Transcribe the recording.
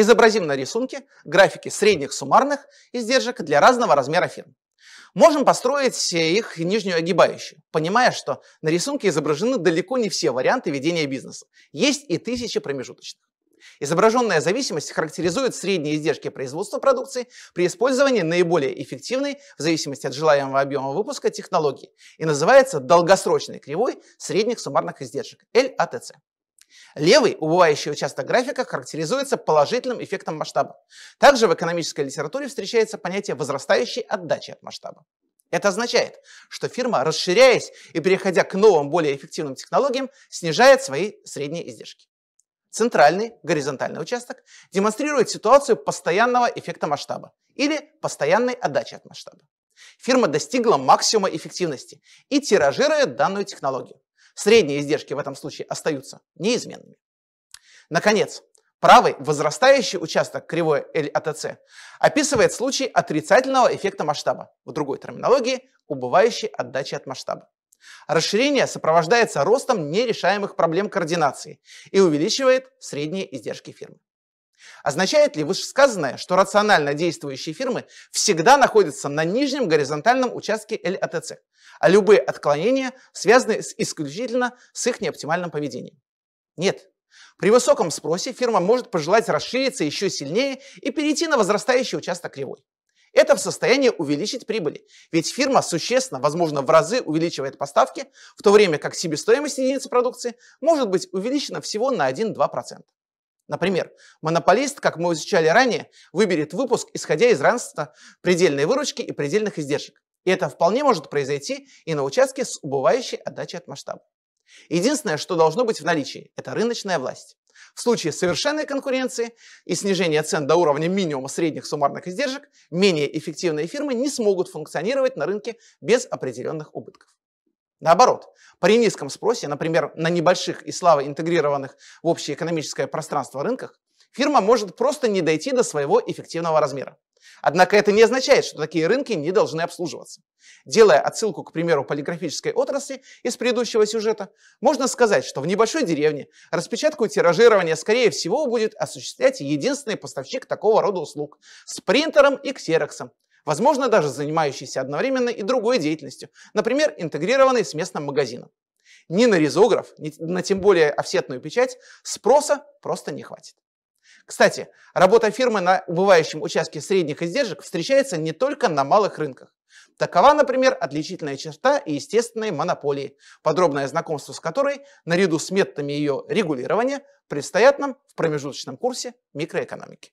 Изобразим на рисунке графики средних суммарных издержек для разного размера фирм. Можем построить их нижнюю огибающую, понимая, что на рисунке изображены далеко не все варианты ведения бизнеса. Есть и тысячи промежуточных. Изображенная зависимость характеризует средние издержки производства продукции при использовании наиболее эффективной, в зависимости от желаемого объема выпуска, технологии и называется долгосрочной кривой средних суммарных издержек, ЛАТЦ. Левый убывающий участок графика характеризуется положительным эффектом масштаба. Также в экономической литературе встречается понятие возрастающей отдачи от масштаба. Это означает, что фирма, расширяясь и переходя к новым, более эффективным технологиям, снижает свои средние издержки. Центральный горизонтальный участок демонстрирует ситуацию постоянного эффекта масштаба или постоянной отдачи от масштаба. Фирма достигла максимума эффективности и тиражирует данную технологию. Средние издержки в этом случае остаются неизменными. Наконец, правый возрастающий участок кривой ЛАТЦ описывает случай отрицательного эффекта масштаба, в другой терминологии – убывающей отдачи от масштаба. Расширение сопровождается ростом нерешаемых проблем координации и увеличивает средние издержки фирмы. Означает ли вышесказанное, что рационально действующие фирмы всегда находятся на нижнем горизонтальном участке ЛАТЦ, а любые отклонения связаны с исключительно с их неоптимальным поведением? Нет. При высоком спросе фирма может пожелать расшириться еще сильнее и перейти на возрастающий участок кривой. Это в состоянии увеличить прибыли, ведь фирма существенно, возможно в разы увеличивает поставки, в то время как себестоимость единицы продукции может быть увеличена всего на 1-2%. Например, монополист, как мы изучали ранее, выберет выпуск, исходя из равенства предельной выручки и предельных издержек. И это вполне может произойти и на участке с убывающей отдачей от масштаба. Единственное, что должно быть в наличии, это рыночная власть. В случае совершенной конкуренции и снижения цен до уровня минимума средних суммарных издержек, менее эффективные фирмы не смогут функционировать на рынке без определенных убытков. Наоборот, при низком спросе, например, на небольших и слабо интегрированных в общее экономическое пространство рынках, фирма может просто не дойти до своего эффективного размера. Однако это не означает, что такие рынки не должны обслуживаться. Делая отсылку, к примеру, полиграфической отрасли из предыдущего сюжета, можно сказать, что в небольшой деревне распечатку и тиражирование, скорее всего, будет осуществлять единственный поставщик такого рода услуг с принтером и ксероксом, возможно даже занимающийся одновременно и другой деятельностью, например, интегрированный с местным магазином. Ни на резограф, ни на тем более офсетную печать спроса просто не хватит. Кстати, работа фирмы на убывающем участке средних издержек встречается не только на малых рынках. Такова, например, отличительная черта и естественной монополии, подробное знакомство с которой, наряду с методами ее регулирования, предстоят нам в промежуточном курсе микроэкономики.